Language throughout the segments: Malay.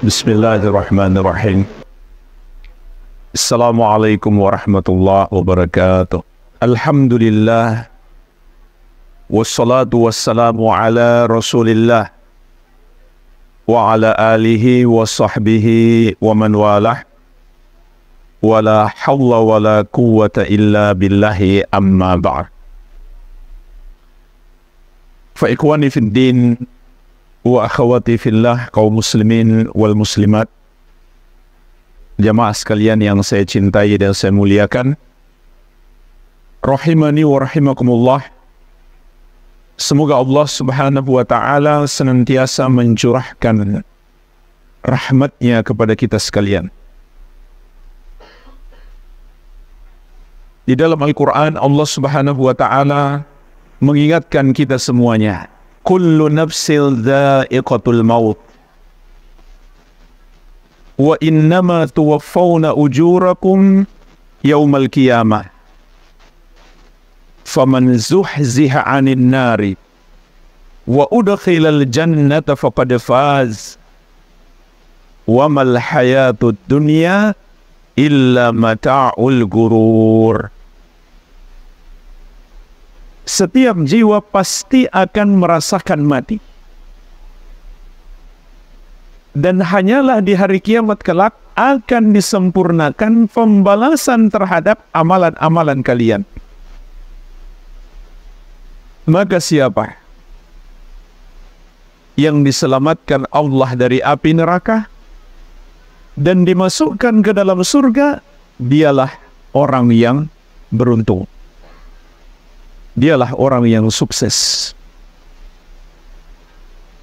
بسم الله الرحمن الرحيم السلام عليكم ورحمة الله وبركاته الحمد لله والصلاة والسلام على رسول الله وعلى آله وصحبه ومن والاه ولا حول ولا قوة إلا بالله أما بعد فإخواني في الدين wa akhawati fillah kaum muslimin wal muslimat jamaah sekalian yang saya cintai dan saya muliakan rahimani wa rahimakumullah semoga Allah Subhanahu wa taala senantiasa mencurahkan rahmatnya kepada kita sekalian di dalam Al-Quran Allah Subhanahu wa taala mengingatkan kita semuanya كل نفس ذائقة الموت وإنما توفون أجوركم يوم القيامة فمن زحزح عن النار وأدخل الجنة فقد فاز وما الحياة الدنيا إلا متاع الغرور setiap jiwa pasti akan merasakan mati. Dan hanyalah di hari kiamat kelak akan disempurnakan pembalasan terhadap amalan-amalan kalian. Maka siapa yang diselamatkan Allah dari api neraka dan dimasukkan ke dalam surga, dialah orang yang beruntung dialah orang yang sukses.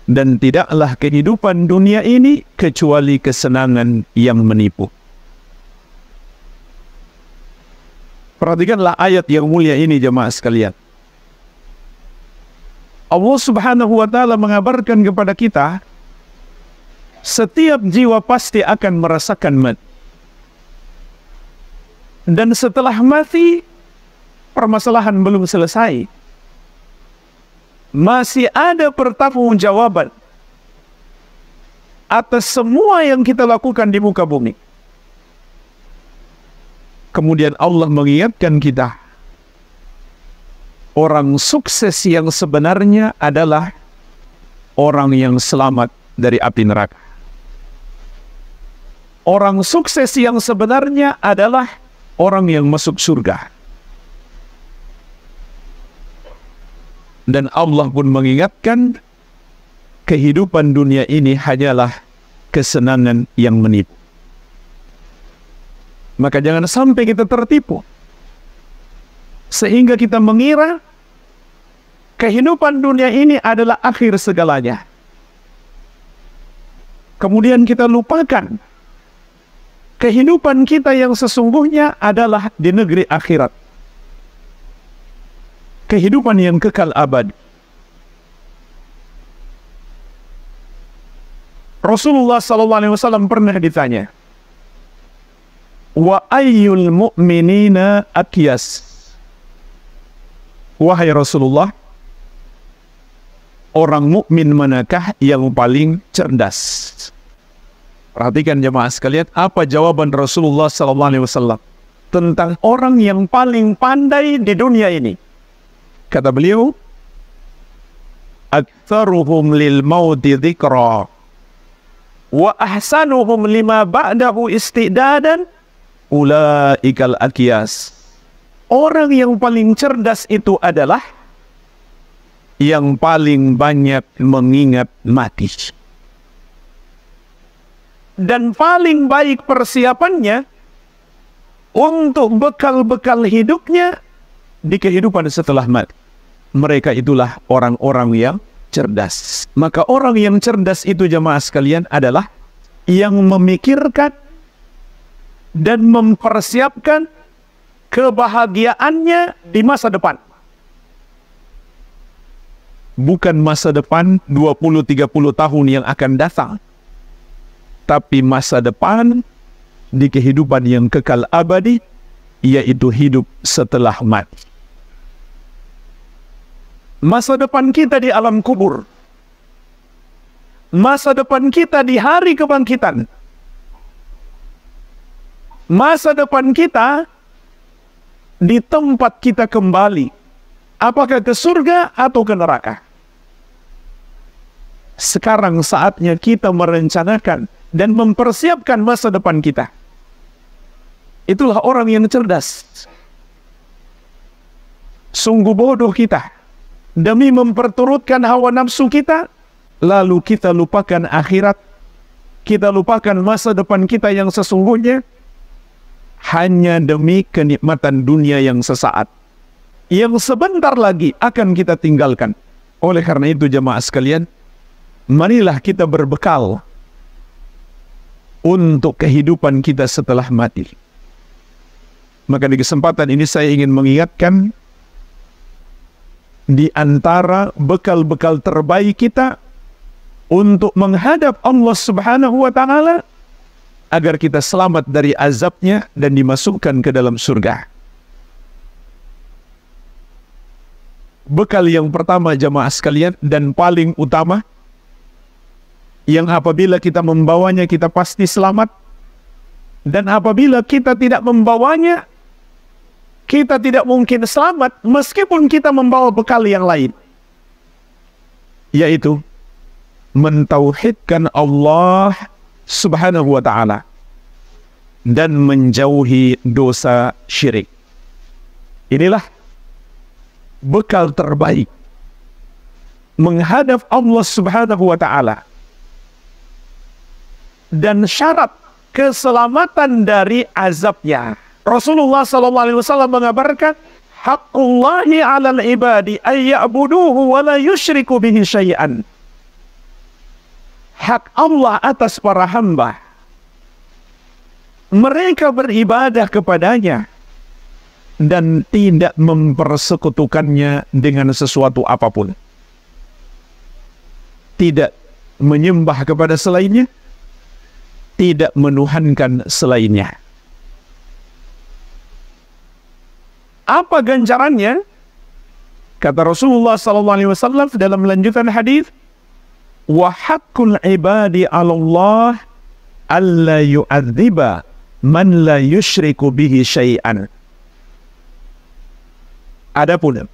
Dan tidaklah kehidupan dunia ini kecuali kesenangan yang menipu. Perhatikanlah ayat yang mulia ini jemaah sekalian. Allah subhanahu wa ta'ala mengabarkan kepada kita, setiap jiwa pasti akan merasakan mati. Dan setelah mati, permasalahan belum selesai. Masih ada pertanggungjawaban atas semua yang kita lakukan di muka bumi. Kemudian Allah mengingatkan kita orang sukses yang sebenarnya adalah orang yang selamat dari api neraka. Orang sukses yang sebenarnya adalah orang yang masuk surga. dan Allah pun mengingatkan kehidupan dunia ini hanyalah kesenangan yang menipu. Maka jangan sampai kita tertipu. Sehingga kita mengira kehidupan dunia ini adalah akhir segalanya. Kemudian kita lupakan kehidupan kita yang sesungguhnya adalah di negeri akhirat kehidupan yang kekal abad. Rasulullah sallallahu alaihi wasallam pernah ditanya, "Wa ayyul mu'minina aqyas?" Wahai Rasulullah, orang mukmin manakah yang paling cerdas? Perhatikan jemaah sekalian, apa jawaban Rasulullah sallallahu alaihi wasallam tentang orang yang paling pandai di dunia ini? Kata كتب ليه أكثرهم للموت wa وأحسنهم lima بعده istidadan." Ulaikal الأكياس Orang yang paling cerdas itu adalah yang paling banyak mengingat mati. Dan paling baik persiapannya untuk bekal-bekal hidupnya di kehidupan setelah mati. Mereka itulah orang-orang yang cerdas. Maka orang yang cerdas itu jemaah sekalian adalah yang memikirkan dan mempersiapkan kebahagiaannya di masa depan. Bukan masa depan 20-30 tahun yang akan datang. Tapi masa depan di kehidupan yang kekal abadi, yaitu hidup setelah mati. Masa depan kita di alam kubur. Masa depan kita di hari kebangkitan. Masa depan kita di tempat kita kembali. Apakah ke surga atau ke neraka? Sekarang saatnya kita merencanakan dan mempersiapkan masa depan kita. Itulah orang yang cerdas. Sungguh bodoh kita demi memperturutkan hawa nafsu kita, lalu kita lupakan akhirat, kita lupakan masa depan kita yang sesungguhnya, hanya demi kenikmatan dunia yang sesaat, yang sebentar lagi akan kita tinggalkan. Oleh karena itu jemaah sekalian, marilah kita berbekal untuk kehidupan kita setelah mati. Maka di kesempatan ini saya ingin mengingatkan di antara bekal-bekal terbaik kita untuk menghadap Allah Subhanahu wa taala agar kita selamat dari azabnya dan dimasukkan ke dalam surga. Bekal yang pertama jemaah sekalian dan paling utama yang apabila kita membawanya kita pasti selamat dan apabila kita tidak membawanya kita tidak mungkin selamat meskipun kita membawa bekal yang lain yaitu mentauhidkan Allah Subhanahu wa taala dan menjauhi dosa syirik inilah bekal terbaik menghadap Allah Subhanahu wa taala dan syarat keselamatan dari azabnya. nya Rasulullah sallallahu alaihi wasallam mengabarkan haqqullahi 'alal ibadi ay ya'buduhu wa la yusyriku bihi syai'an. Hak Allah atas para hamba mereka beribadah kepadanya dan tidak mempersekutukannya dengan sesuatu apapun. Tidak menyembah kepada selainnya, tidak menuhankan selainnya. apa ganjarannya? Kata Rasulullah sallallahu alaihi wasallam dalam lanjutan hadis, "Wa haqqul ibadi 'ala Allah alla yu'adziba man la yushriku bihi syai'an." Adapun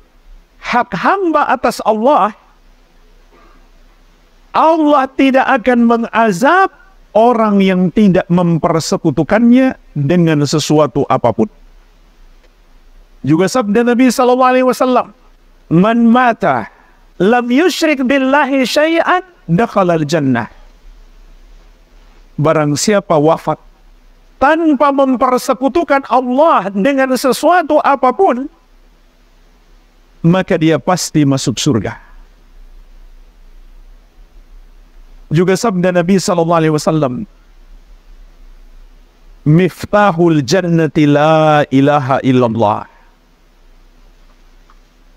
hak hamba atas Allah Allah tidak akan mengazab orang yang tidak mempersekutukannya dengan sesuatu apapun. Juga sabda Nabi sallallahu alaihi wasallam, "Man mata lam yushrik billahi syai'an dakhala al-jannah." Barang siapa wafat tanpa mempersekutukan Allah dengan sesuatu apapun, maka dia pasti masuk surga. Juga sabda Nabi sallallahu alaihi wasallam, "Miftahul jannati la ilaha illallah."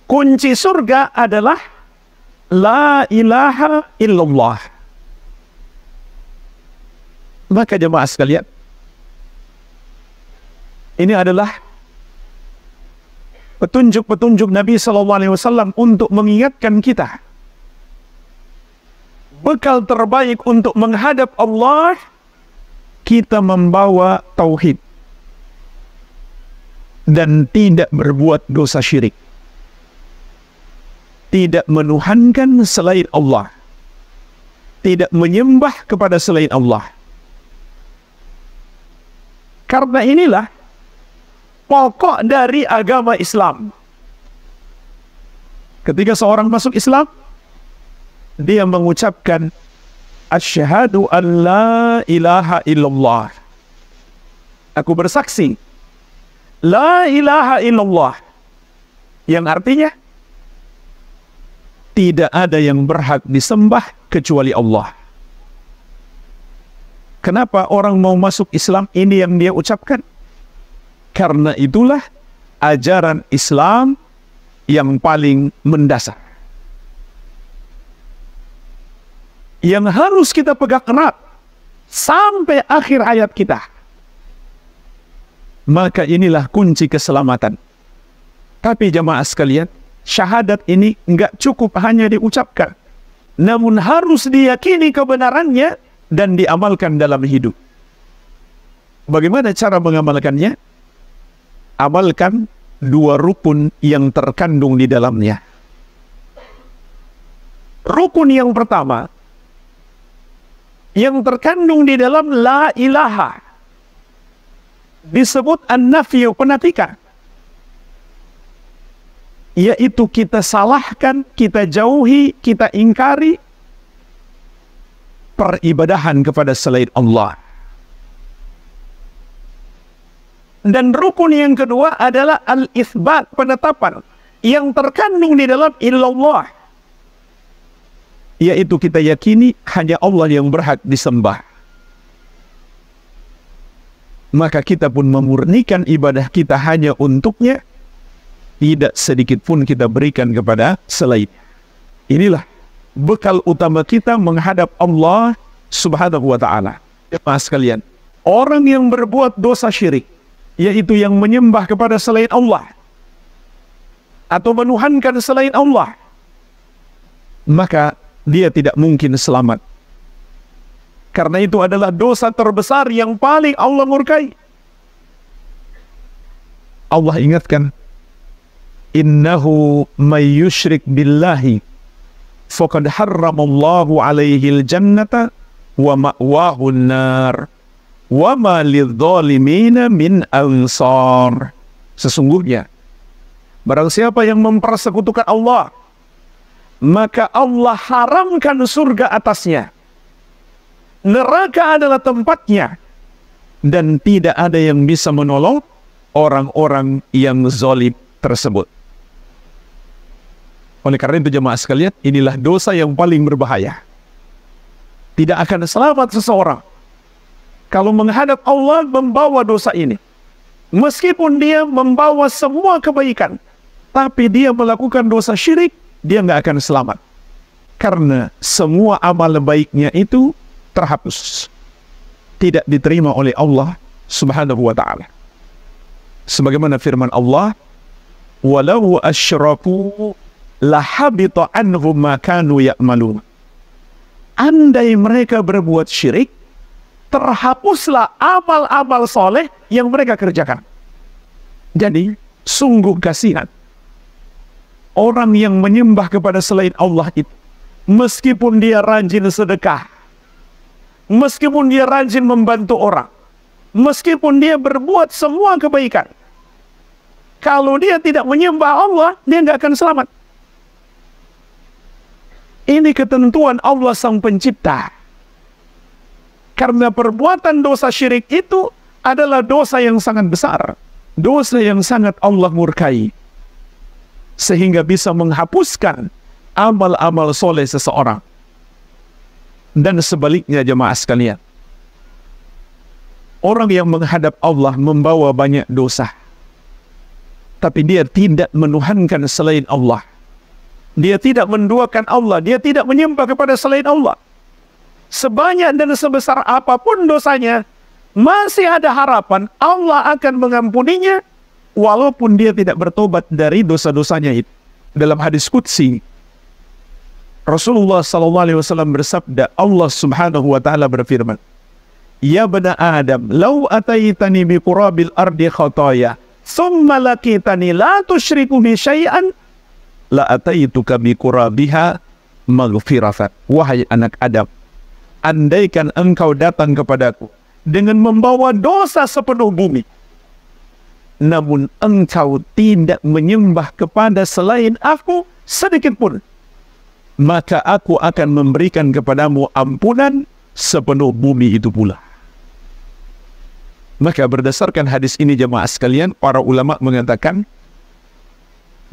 kunci surga adalah la ilaha illallah. Maka jemaah sekalian, ini adalah petunjuk-petunjuk Nabi sallallahu alaihi wasallam untuk mengingatkan kita bekal terbaik untuk menghadap Allah kita membawa tauhid dan tidak berbuat dosa syirik tidak menuhankan selain Allah tidak menyembah kepada selain Allah karena inilah pokok dari agama Islam ketika seorang masuk Islam dia mengucapkan asyhadu an la ilaha illallah aku bersaksi la ilaha illallah yang artinya tidak ada yang berhak disembah kecuali Allah. Kenapa orang mau masuk Islam ini yang dia ucapkan? Karena itulah ajaran Islam yang paling mendasar. Yang harus kita pegang erat sampai akhir ayat kita. Maka inilah kunci keselamatan. Tapi jemaah sekalian, syahadat ini enggak cukup hanya diucapkan namun harus diyakini kebenarannya dan diamalkan dalam hidup bagaimana cara mengamalkannya amalkan dua rukun yang terkandung di dalamnya rukun yang pertama yang terkandung di dalam la ilaha disebut an-nafiyu penafikan yaitu kita salahkan, kita jauhi, kita ingkari peribadahan kepada selain Allah. Dan rukun yang kedua adalah al isbat penetapan yang terkandung di dalam illallah. Yaitu kita yakini hanya Allah yang berhak disembah. Maka kita pun memurnikan ibadah kita hanya untuknya tidak sedikit pun kita berikan kepada selain. Inilah bekal utama kita menghadap Allah Subhanahu wa taala. Jemaah sekalian, orang yang berbuat dosa syirik yaitu yang menyembah kepada selain Allah atau menuhankan selain Allah maka dia tidak mungkin selamat karena itu adalah dosa terbesar yang paling Allah murkai Allah ingatkan innahu may yushrik billahi faqad harramallahu alaihi aljannata wa ma'wahu annar wa ma lidzalimin min ansar sesungguhnya barang siapa yang mempersekutukan Allah maka Allah haramkan surga atasnya neraka adalah tempatnya dan tidak ada yang bisa menolong orang-orang yang zalim tersebut oleh karena itu jemaah sekalian, inilah dosa yang paling berbahaya. Tidak akan selamat seseorang kalau menghadap Allah membawa dosa ini. Meskipun dia membawa semua kebaikan, tapi dia melakukan dosa syirik, dia tidak akan selamat. Karena semua amal baiknya itu terhapus. Tidak diterima oleh Allah subhanahu wa ta'ala. Sebagaimana firman Allah, Walau asyraku lahabita anhum ma kanu ya'malun. Andai mereka berbuat syirik, terhapuslah amal-amal soleh yang mereka kerjakan. Jadi, sungguh kasihan. Orang yang menyembah kepada selain Allah itu, meskipun dia rajin sedekah, meskipun dia rajin membantu orang, meskipun dia berbuat semua kebaikan, kalau dia tidak menyembah Allah, dia tidak akan selamat. Ini ketentuan Allah Sang Pencipta. Karena perbuatan dosa syirik itu adalah dosa yang sangat besar. Dosa yang sangat Allah murkai. Sehingga bisa menghapuskan amal-amal soleh seseorang. Dan sebaliknya jemaah sekalian. Orang yang menghadap Allah membawa banyak dosa. Tapi dia tidak menuhankan selain Allah. Dia tidak menduakan Allah. Dia tidak menyembah kepada selain Allah. Sebanyak dan sebesar apapun dosanya, masih ada harapan Allah akan mengampuninya walaupun dia tidak bertobat dari dosa-dosanya itu. Dalam hadis Qudsi, Rasulullah sallallahu alaihi wasallam bersabda, Allah Subhanahu wa taala berfirman, "Ya bani Adam, law ataitani bi ardi khataaya, thumma laqitani la tusyriku bi la ataitu kami kurabiha maghfirafat. Wahai anak Adam, andaikan engkau datang kepadaku dengan membawa dosa sepenuh bumi. Namun engkau tidak menyembah kepada selain aku sedikit pun. Maka aku akan memberikan kepadamu ampunan sepenuh bumi itu pula. Maka berdasarkan hadis ini jemaah sekalian, para ulama mengatakan,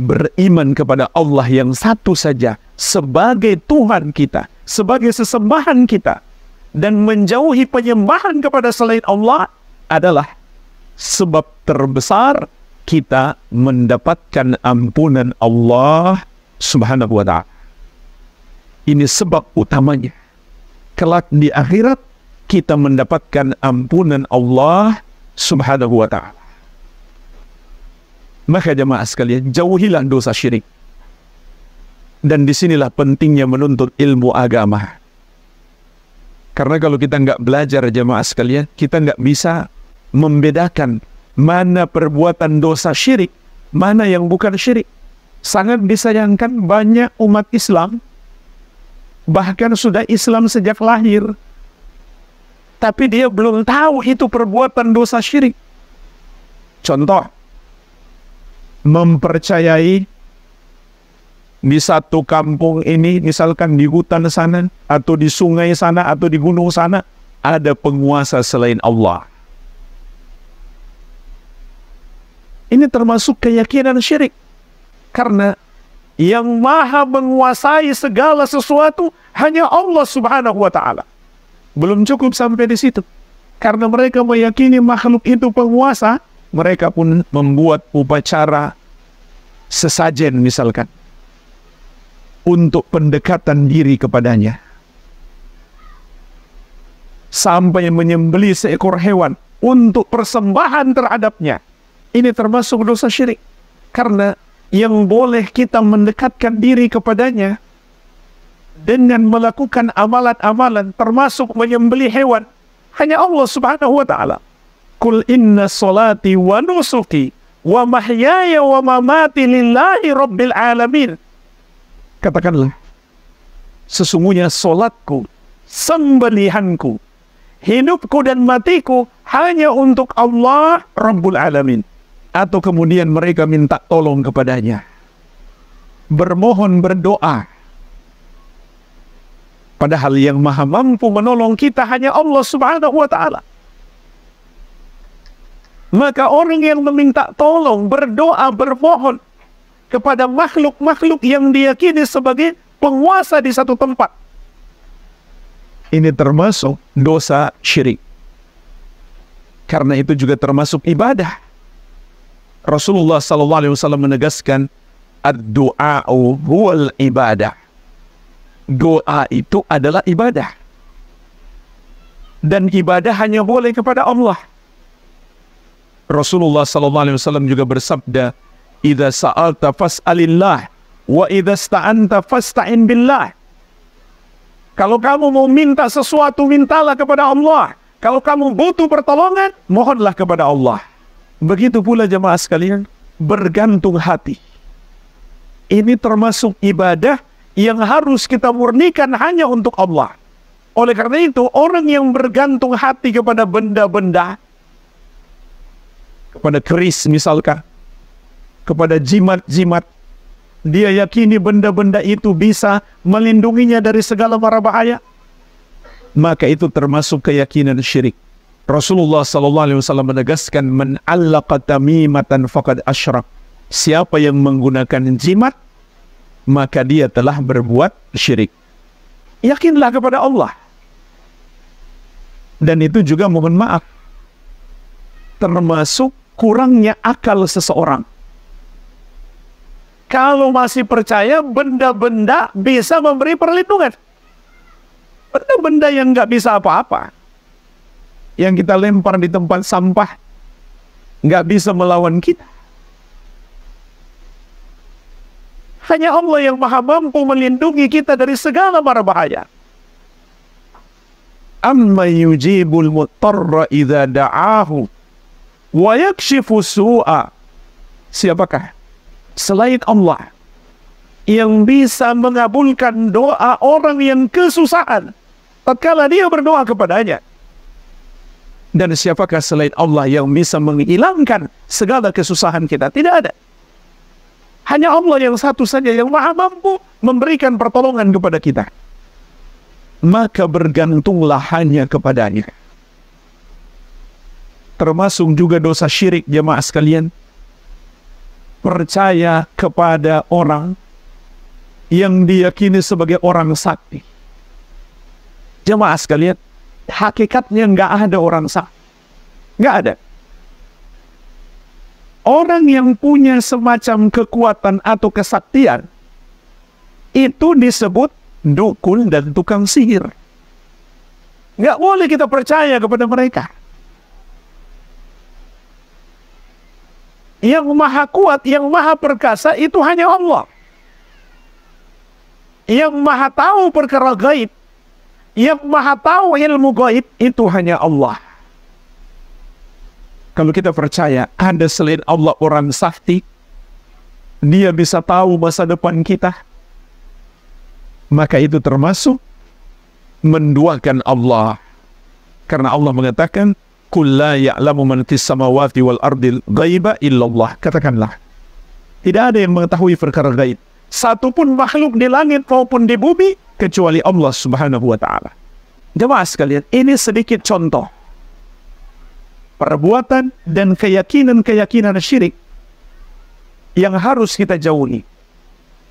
beriman kepada Allah yang satu saja sebagai Tuhan kita, sebagai sesembahan kita dan menjauhi penyembahan kepada selain Allah adalah sebab terbesar kita mendapatkan ampunan Allah Subhanahu wa taala. Ini sebab utamanya. Kelak di akhirat kita mendapatkan ampunan Allah Subhanahu wa taala. Maka jemaah sekalian, jauhilah dosa syirik. Dan disinilah pentingnya menuntut ilmu agama. Karena kalau kita enggak belajar jemaah sekalian, kita enggak bisa membedakan mana perbuatan dosa syirik, mana yang bukan syirik. Sangat disayangkan banyak umat Islam, bahkan sudah Islam sejak lahir, tapi dia belum tahu itu perbuatan dosa syirik. Contoh, mempercayai di satu kampung ini, misalkan di hutan sana, atau di sungai sana, atau di gunung sana, ada penguasa selain Allah. Ini termasuk keyakinan syirik. Karena yang maha menguasai segala sesuatu hanya Allah subhanahu wa ta'ala. Belum cukup sampai di situ. Karena mereka meyakini makhluk itu penguasa, mereka pun membuat upacara sesajen misalkan untuk pendekatan diri kepadanya sampai menyembeli seekor hewan untuk persembahan terhadapnya ini termasuk dosa syirik karena yang boleh kita mendekatkan diri kepadanya dengan melakukan amalan-amalan termasuk menyembeli hewan hanya Allah Subhanahu wa taala Kul inna salati wa nusuki wa mahyaya wa mamati lillahi rabbil alamin. Katakanlah, sesungguhnya solatku, sembelihanku, hidupku dan matiku hanya untuk Allah Rabbul Alamin. Atau kemudian mereka minta tolong kepadanya. Bermohon berdoa. Padahal yang maha mampu menolong kita hanya Allah Subhanahu Wa Taala. Maka orang yang meminta tolong, berdoa, bermohon kepada makhluk-makhluk yang diyakini sebagai penguasa di satu tempat. Ini termasuk dosa syirik. Karena itu juga termasuk ibadah. Rasulullah sallallahu alaihi wasallam menegaskan ad-du'a huwal ibadah. Doa itu adalah ibadah. Dan ibadah hanya boleh kepada Allah. Rasulullah sallallahu alaihi wasallam juga bersabda, "Idza sa'alta fas'alillah wa idza sta'anta fasta'in billah." Kalau kamu mau minta sesuatu, mintalah kepada Allah. Kalau kamu butuh pertolongan, mohonlah kepada Allah. Begitu pula jemaah sekalian, bergantung hati. Ini termasuk ibadah yang harus kita murnikan hanya untuk Allah. Oleh karena itu, orang yang bergantung hati kepada benda-benda, kepada keris misalkan kepada jimat-jimat dia yakini benda-benda itu bisa melindunginya dari segala mara bahaya maka itu termasuk keyakinan syirik Rasulullah sallallahu alaihi wasallam menegaskan man allaqa tamimatan faqad asyrak siapa yang menggunakan jimat maka dia telah berbuat syirik yakinlah kepada Allah dan itu juga mohon maaf termasuk kurangnya akal seseorang. Kalau masih percaya benda-benda bisa memberi perlindungan. Benda-benda yang nggak bisa apa-apa. Yang kita lempar di tempat sampah. nggak bisa melawan kita. Hanya Allah yang maha mampu melindungi kita dari segala mara bahaya. Amma yujibul mutarra idha da'ahu wayakshifu su'a siapakah selain Allah yang bisa mengabulkan doa orang yang kesusahan tatkala dia berdoa kepadanya dan siapakah selain Allah yang bisa menghilangkan segala kesusahan kita tidak ada hanya Allah yang satu saja yang maha mampu memberikan pertolongan kepada kita maka bergantunglah hanya kepadanya termasuk juga dosa syirik jemaah sekalian percaya kepada orang yang diyakini sebagai orang sakti jemaah sekalian hakikatnya nggak ada orang sakti nggak ada orang yang punya semacam kekuatan atau kesaktian itu disebut dukun dan tukang sihir. Nggak boleh kita percaya kepada mereka. yang maha kuat, yang maha perkasa itu hanya Allah. Yang maha tahu perkara gaib, yang maha tahu ilmu gaib itu hanya Allah. Kalau kita percaya ada selain Allah orang sakti, dia bisa tahu masa depan kita, maka itu termasuk menduakan Allah. Karena Allah mengatakan, Qul la ya'lamu man fis samawati wal Ardil ghaiba illallah. Katakanlah. Tidak ada yang mengetahui perkara gaib. Satu pun makhluk di langit maupun di bumi kecuali Allah Subhanahu wa taala. Jemaah sekalian, ini sedikit contoh perbuatan dan keyakinan-keyakinan syirik yang harus kita jauhi.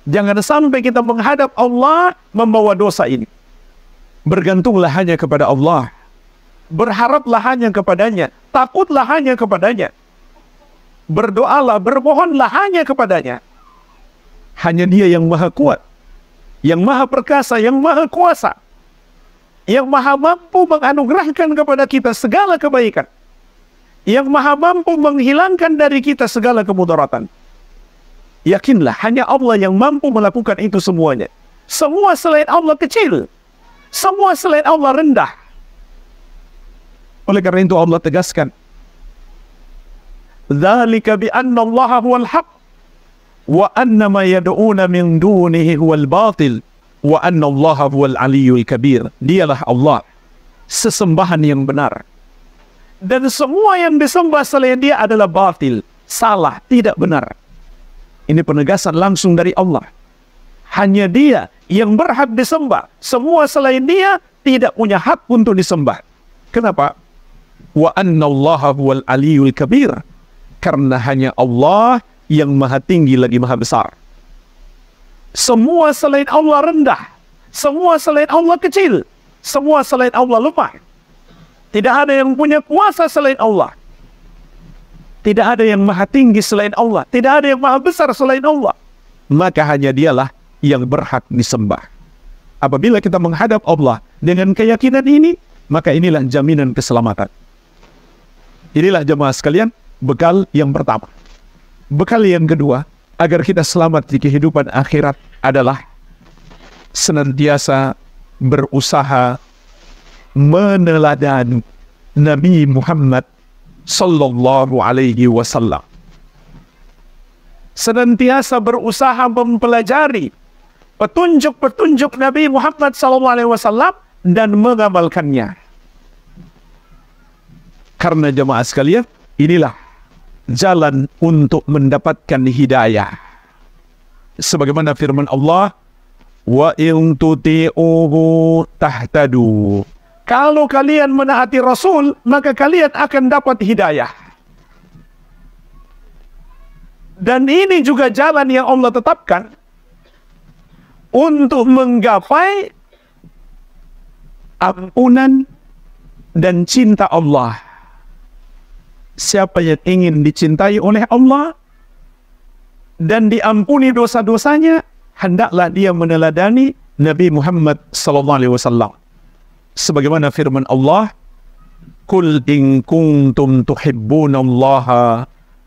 Jangan sampai kita menghadap Allah membawa dosa ini. Bergantunglah hanya kepada Allah berharaplah hanya kepadanya, takutlah hanya kepadanya, berdoalah, bermohonlah hanya kepadanya. Hanya dia yang maha kuat, yang maha perkasa, yang maha kuasa, yang maha mampu menganugerahkan kepada kita segala kebaikan, yang maha mampu menghilangkan dari kita segala kemudaratan. Yakinlah, hanya Allah yang mampu melakukan itu semuanya. Semua selain Allah kecil. Semua selain Allah rendah. Oleh kerana itu Allah tegaskan. Dzalika bi anna Allah huwal haq wa anna ma yad'un min dunihi huwal batil wa anna Allah huwal aliyyul kabir. Dialah Allah sesembahan yang benar. Dan semua yang disembah selain dia adalah batil, salah, tidak benar. Ini penegasan langsung dari Allah. Hanya dia yang berhak disembah. Semua selain dia tidak punya hak untuk disembah. Kenapa? wa anna Allah huwal aliyul kabir karena hanya Allah yang maha tinggi lagi maha besar semua selain Allah rendah semua selain Allah kecil semua selain Allah lemah tidak ada yang punya kuasa selain Allah tidak ada yang maha tinggi selain Allah tidak ada yang maha besar selain Allah maka hanya dialah yang berhak disembah apabila kita menghadap Allah dengan keyakinan ini maka inilah jaminan keselamatan Inilah jemaah sekalian bekal yang pertama. Bekal yang kedua agar kita selamat di kehidupan akhirat adalah senantiasa berusaha meneladan Nabi Muhammad sallallahu alaihi wasallam. Senantiasa berusaha mempelajari petunjuk-petunjuk Nabi Muhammad sallallahu alaihi wasallam dan mengamalkannya. Karena jemaah sekalian, inilah jalan untuk mendapatkan hidayah. Sebagaimana firman Allah, wa in tuti'uhu tahtadu. Kalau kalian menaati Rasul, maka kalian akan dapat hidayah. Dan ini juga jalan yang Allah tetapkan untuk menggapai ampunan dan cinta Allah siapa yang ingin dicintai oleh Allah dan diampuni dosa-dosanya hendaklah dia meneladani Nabi Muhammad sallallahu alaihi wasallam sebagaimana firman Allah kul in kuntum tuhibbuna Allah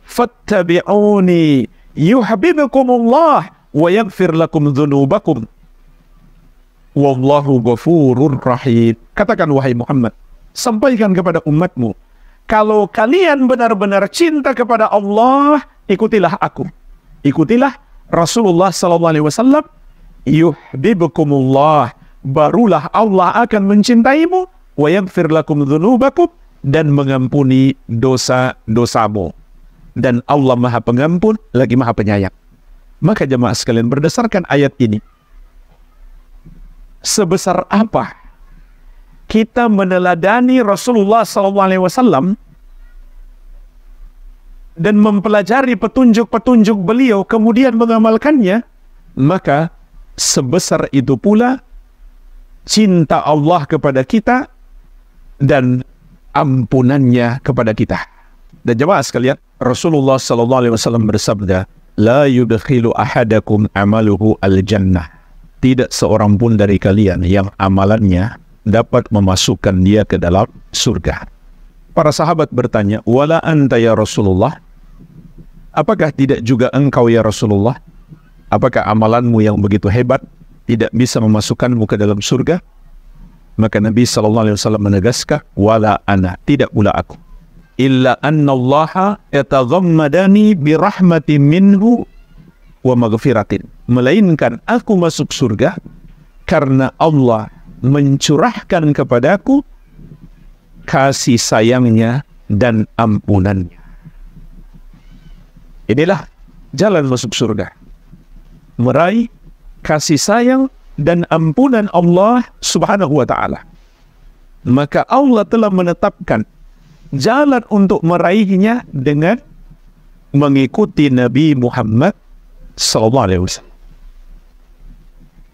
fattabi'uni yuhibbukum Allah wa yaghfir lakum dhunubakum wallahu ghafurur rahim katakan wahai Muhammad sampaikan kepada umatmu kalau kalian benar-benar cinta kepada Allah, ikutilah aku. Ikutilah Rasulullah sallallahu alaihi wasallam, yuhibbukumullah, barulah Allah akan mencintaimu wa yaghfir lakum dzunubakum dan mengampuni dosa-dosamu. Dan Allah Maha Pengampun lagi Maha Penyayang. Maka jemaah sekalian berdasarkan ayat ini, sebesar apa kita meneladani Rasulullah SAW dan mempelajari petunjuk-petunjuk beliau kemudian mengamalkannya, maka sebesar itu pula cinta Allah kepada kita dan ampunannya kepada kita. Dan jemaah sekalian, Rasulullah SAW bersabda, لا يدخل أحدكم amaluhu al-jannah." Tidak seorang pun dari kalian yang amalannya dapat memasukkan dia ke dalam surga. Para sahabat bertanya, Wala anta ya Rasulullah? Apakah tidak juga engkau ya Rasulullah? Apakah amalanmu yang begitu hebat tidak bisa memasukkanmu ke dalam surga? Maka Nabi SAW menegaskan, Wala ana, tidak pula aku. Illa anna allaha etadhammadani birahmati minhu wa maghfiratin. Melainkan aku masuk surga karena Allah mencurahkan kepadaku kasih sayangnya dan ampunannya. Inilah jalan masuk surga. Meraih kasih sayang dan ampunan Allah Subhanahu wa taala. Maka Allah telah menetapkan jalan untuk meraihnya dengan mengikuti Nabi Muhammad SAW.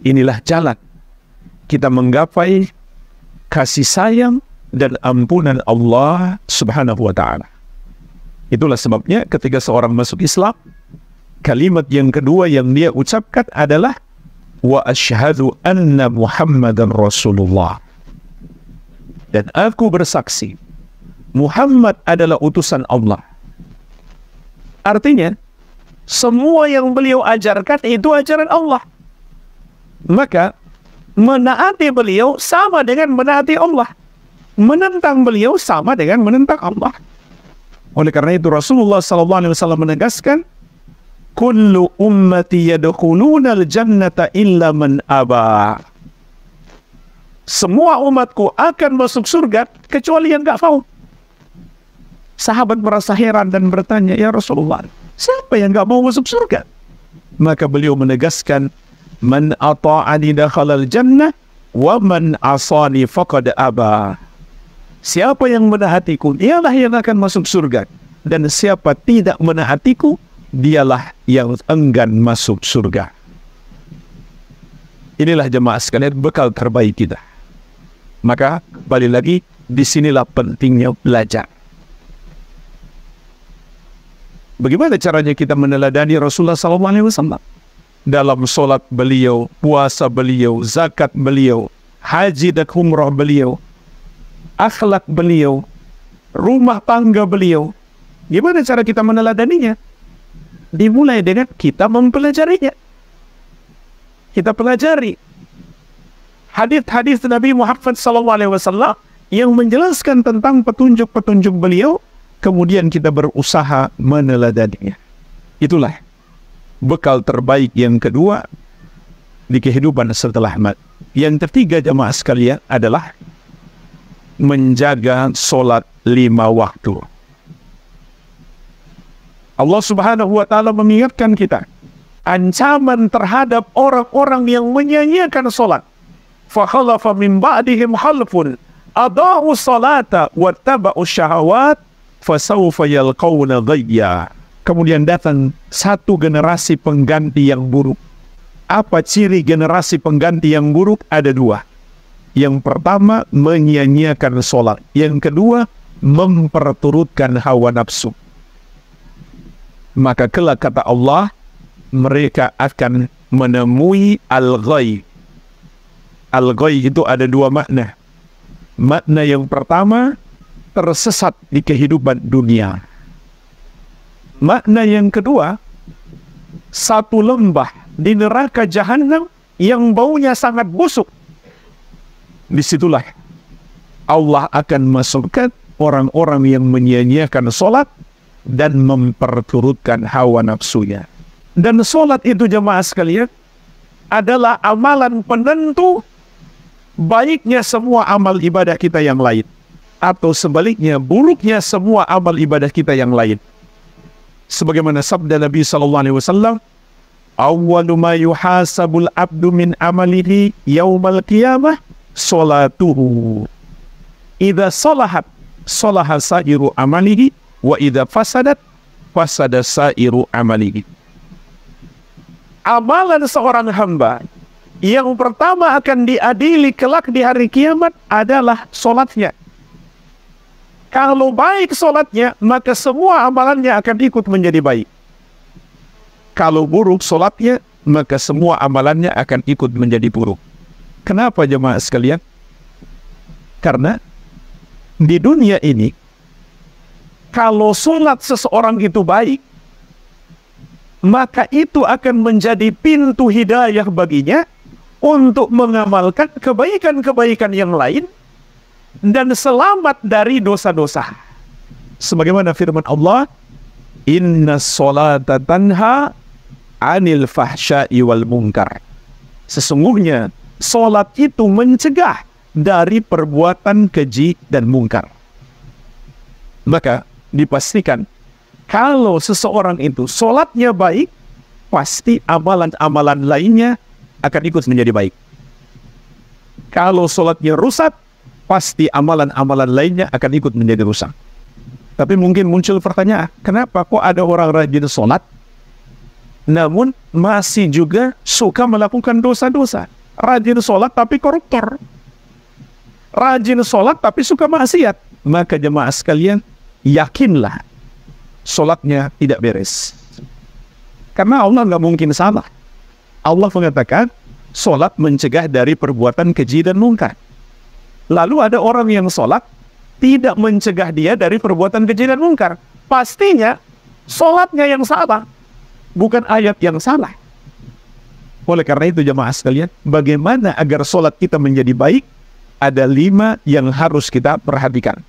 Inilah jalan kita menggapai kasih sayang dan ampunan Allah Subhanahu wa taala. Itulah sebabnya ketika seorang masuk Islam, kalimat yang kedua yang dia ucapkan adalah wa asyhadu anna Muhammadan Rasulullah. Dan aku bersaksi Muhammad adalah utusan Allah. Artinya, semua yang beliau ajarkan itu ajaran Allah. Maka menaati beliau sama dengan menaati Allah. Menentang beliau sama dengan menentang Allah. Oleh karena itu Rasulullah sallallahu alaihi wasallam menegaskan kullu ummati yadkhuluna al-jannata illa man aba. Semua umatku akan masuk surga kecuali yang enggak mau. Sahabat merasa heran dan bertanya, "Ya Rasulullah, siapa yang enggak mau masuk surga?" Maka beliau menegaskan, Man ata'ani dakhalal jannah wa man asani faqad aba. Siapa yang menahatiku, dialah yang akan masuk surga. Dan siapa tidak menahatiku, dialah yang enggan masuk surga. Inilah jemaah sekalian bekal terbaik kita. Maka balik lagi, di sinilah pentingnya belajar. Bagaimana caranya kita meneladani Rasulullah SAW? dalam solat beliau, puasa beliau, zakat beliau, haji dan umrah beliau, akhlak beliau, rumah tangga beliau. Gimana cara kita meneladaninya? Dimulai dengan kita mempelajarinya. Kita pelajari hadis-hadis Nabi Muhammad SAW yang menjelaskan tentang petunjuk-petunjuk beliau, kemudian kita berusaha meneladaninya. Itulah bekal terbaik yang kedua di kehidupan setelah mat. Yang ketiga jemaah sekalian adalah menjaga solat lima waktu. Allah Subhanahu wa taala mengingatkan kita ancaman terhadap orang-orang yang menyanyiakan solat. Fa mimba adhim halfun khalfun adau salata wataba syahawat fa sawfa yalqawna dayya kemudian datang satu generasi pengganti yang buruk. Apa ciri generasi pengganti yang buruk? Ada dua. Yang pertama, menyanyiakan solat. Yang kedua, memperturutkan hawa nafsu. Maka kelak kata Allah, mereka akan menemui al-ghay. Al-ghay itu ada dua makna. Makna yang pertama, tersesat di kehidupan dunia. Makna yang kedua, satu lembah di neraka jahanam yang baunya sangat busuk. Disitulah Allah akan masukkan orang-orang yang menyanyiakan solat dan memperturutkan hawa nafsunya. Dan solat itu jemaah sekalian adalah amalan penentu baiknya semua amal ibadah kita yang lain. Atau sebaliknya buruknya semua amal ibadah kita yang lain sebagaimana sabda Nabi sallallahu alaihi wasallam awwalu ma yuhasabul abdu min amalihi yaumal qiyamah salatuhu idza salahat salaha sairu amalihi wa idza fasadat fasada sairu amalihi amalan seorang hamba yang pertama akan diadili kelak di hari kiamat adalah solatnya. Kalau baik solatnya, maka semua amalannya akan ikut menjadi baik. Kalau buruk solatnya, maka semua amalannya akan ikut menjadi buruk. Kenapa jemaah sekalian? Karena di dunia ini, kalau solat seseorang itu baik, maka itu akan menjadi pintu hidayah baginya untuk mengamalkan kebaikan-kebaikan yang lain dan selamat dari dosa-dosa. Sebagaimana firman Allah, Inna solata tanha anil fahsyai wal mungkar. Sesungguhnya, solat itu mencegah dari perbuatan keji dan mungkar. Maka dipastikan, kalau seseorang itu solatnya baik, pasti amalan-amalan lainnya akan ikut menjadi baik. Kalau solatnya rusak, pasti amalan-amalan lainnya akan ikut menjadi rusak. Tapi mungkin muncul pertanyaan, kenapa kok ada orang rajin sholat, namun masih juga suka melakukan dosa-dosa? Rajin sholat tapi koruptor. Rajin sholat tapi suka maksiat. Maka jemaah sekalian, yakinlah sholatnya tidak beres. Karena Allah nggak mungkin salah. Allah mengatakan, sholat mencegah dari perbuatan keji dan mungkar. Lalu ada orang yang sholat tidak mencegah dia dari perbuatan keji dan mungkar. Pastinya sholatnya yang salah, bukan ayat yang salah. Oleh karena itu jemaah sekalian, bagaimana agar sholat kita menjadi baik? Ada lima yang harus kita perhatikan.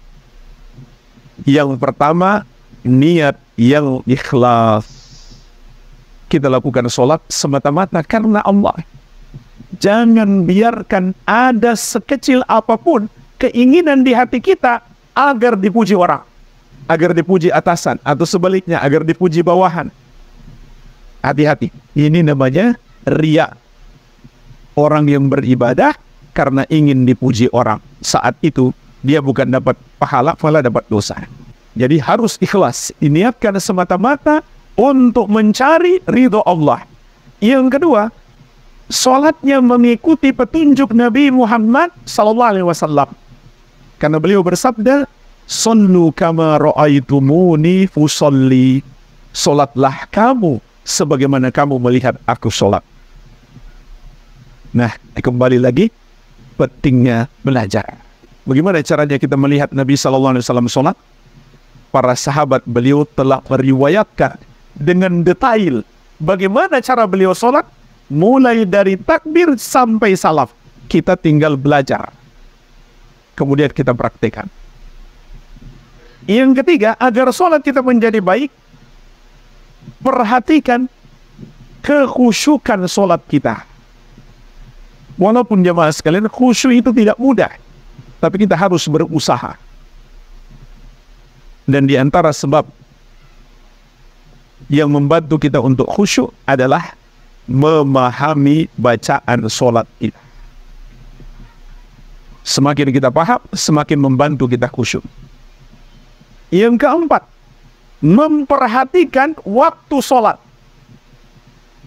Yang pertama, niat yang ikhlas. Kita lakukan sholat semata-mata karena Allah Jangan biarkan ada sekecil apapun keinginan di hati kita agar dipuji orang, agar dipuji atasan, atau sebaliknya, agar dipuji bawahan. Hati-hati, ini namanya ria. Orang yang beribadah karena ingin dipuji orang, saat itu dia bukan dapat pahala, malah dapat dosa. Jadi harus ikhlas, diniatkan semata-mata untuk mencari ridho Allah. Yang kedua, solatnya mengikuti petunjuk Nabi Muhammad sallallahu alaihi wasallam. Karena beliau bersabda, "Sunnu kama ra'aitumuni fusalli." solatlah kamu sebagaimana kamu melihat aku solat." Nah, kembali lagi pentingnya belajar. Bagaimana caranya kita melihat Nabi sallallahu alaihi wasallam solat? Para sahabat beliau telah meriwayatkan dengan detail bagaimana cara beliau solat mulai dari takbir sampai salaf kita tinggal belajar kemudian kita praktekkan yang ketiga agar sholat kita menjadi baik perhatikan kekhusyukan sholat kita walaupun jemaah sekalian khusyuk itu tidak mudah tapi kita harus berusaha dan diantara sebab yang membantu kita untuk khusyuk adalah memahami bacaan solat kita. Semakin kita paham semakin membantu kita khusyuk. Yang keempat, memperhatikan waktu solat.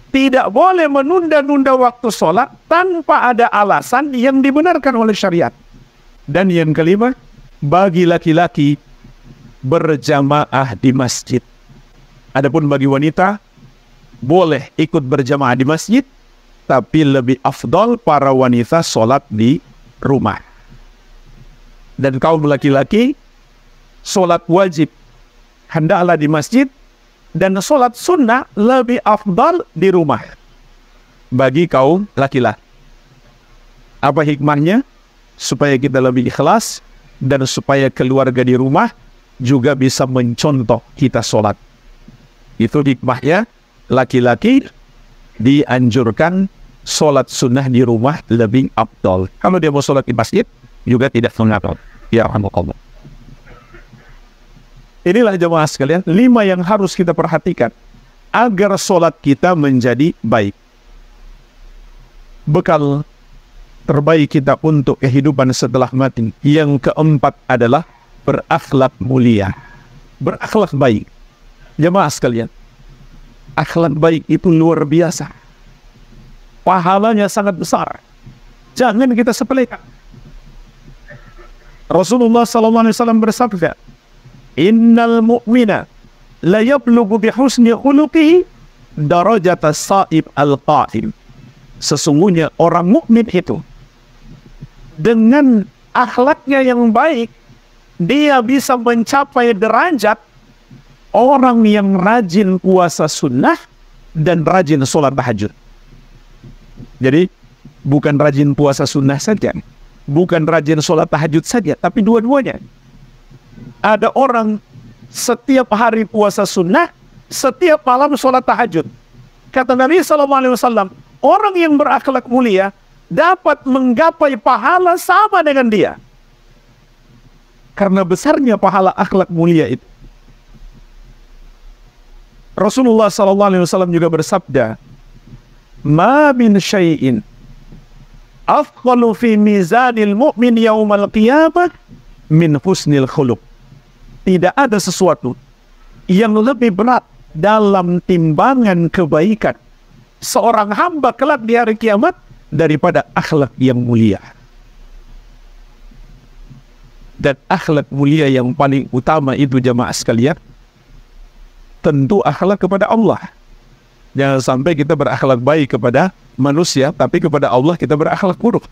Tidak boleh menunda-nunda waktu solat tanpa ada alasan yang dibenarkan oleh syariat. Dan yang kelima, bagi laki-laki berjamaah di masjid. Adapun bagi wanita, boleh ikut berjamaah di masjid, tapi lebih afdal para wanita solat di rumah. Dan kaum laki-laki, solat wajib hendaklah di masjid, dan solat sunnah lebih afdal di rumah bagi kaum laki-laki. Apa hikmahnya? Supaya kita lebih ikhlas dan supaya keluarga di rumah juga bisa mencontoh kita solat. Itu hikmahnya laki-laki dianjurkan solat sunnah di rumah lebih abdul. Kalau dia mau solat di masjid, juga tidak mengapa. Ya Allah. Inilah jemaah sekalian, lima yang harus kita perhatikan agar solat kita menjadi baik. Bekal terbaik kita untuk kehidupan setelah mati. Yang keempat adalah berakhlak mulia. Berakhlak baik. Jemaah sekalian, akhlak baik itu luar biasa. Pahalanya sangat besar. Jangan kita sepelekan. Rasulullah Sallallahu Alaihi Wasallam bersabda, Innal mu'mina layablugu bihusni khuluqi darajat sa'ib al-qa'im. Sesungguhnya orang mukmin itu dengan akhlaknya yang baik dia bisa mencapai derajat orang yang rajin puasa sunnah dan rajin solat tahajud. Jadi bukan rajin puasa sunnah saja, bukan rajin solat tahajud saja, tapi dua-duanya. Ada orang setiap hari puasa sunnah, setiap malam solat tahajud. Kata Nabi Sallallahu Alaihi Wasallam, orang yang berakhlak mulia dapat menggapai pahala sama dengan dia. Karena besarnya pahala akhlak mulia itu. Rasulullah sallallahu alaihi wasallam juga bersabda, "Ma min syai'in afdalu fi mizanil mu'min yaumal qiyamah min husnil khuluq." Tidak ada sesuatu yang lebih berat dalam timbangan kebaikan seorang hamba kelak di hari kiamat daripada akhlak yang mulia. Dan akhlak mulia yang paling utama itu jemaah sekalian, tentu akhlak kepada Allah. Jangan sampai kita berakhlak baik kepada manusia, tapi kepada Allah kita berakhlak buruk.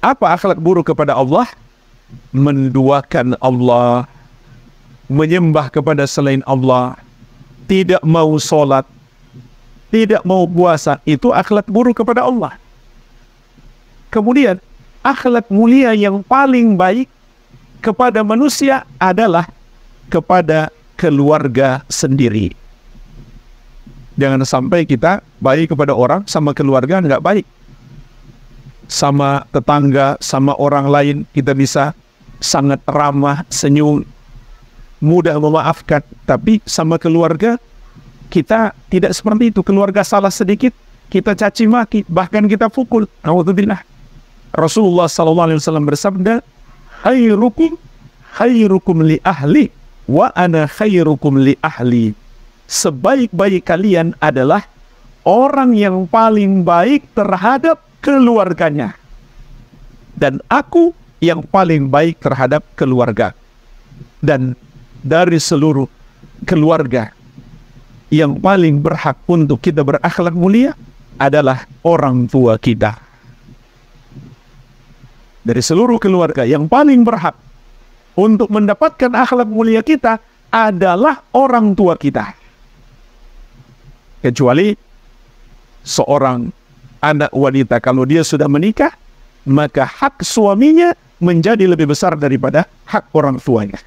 Apa akhlak buruk kepada Allah? Menduakan Allah, menyembah kepada selain Allah, tidak mau solat, tidak mau puasa, itu akhlak buruk kepada Allah. Kemudian, akhlak mulia yang paling baik kepada manusia adalah kepada keluarga sendiri. Jangan sampai kita baik kepada orang sama keluarga enggak baik. Sama tetangga, sama orang lain kita bisa sangat ramah, senyum, mudah memaafkan. Tapi sama keluarga kita tidak seperti itu. Keluarga salah sedikit kita caci maki, bahkan kita pukul. Alhamdulillah. Rasulullah Sallallahu Alaihi Wasallam bersabda, Hai Hai hayrukum li ahli wa ana khairukum li ahli sebaik-baik kalian adalah orang yang paling baik terhadap keluarganya dan aku yang paling baik terhadap keluarga dan dari seluruh keluarga yang paling berhak untuk kita berakhlak mulia adalah orang tua kita dari seluruh keluarga yang paling berhak untuk mendapatkan akhlak mulia kita adalah orang tua kita. Kecuali seorang anak wanita kalau dia sudah menikah, maka hak suaminya menjadi lebih besar daripada hak orang tuanya.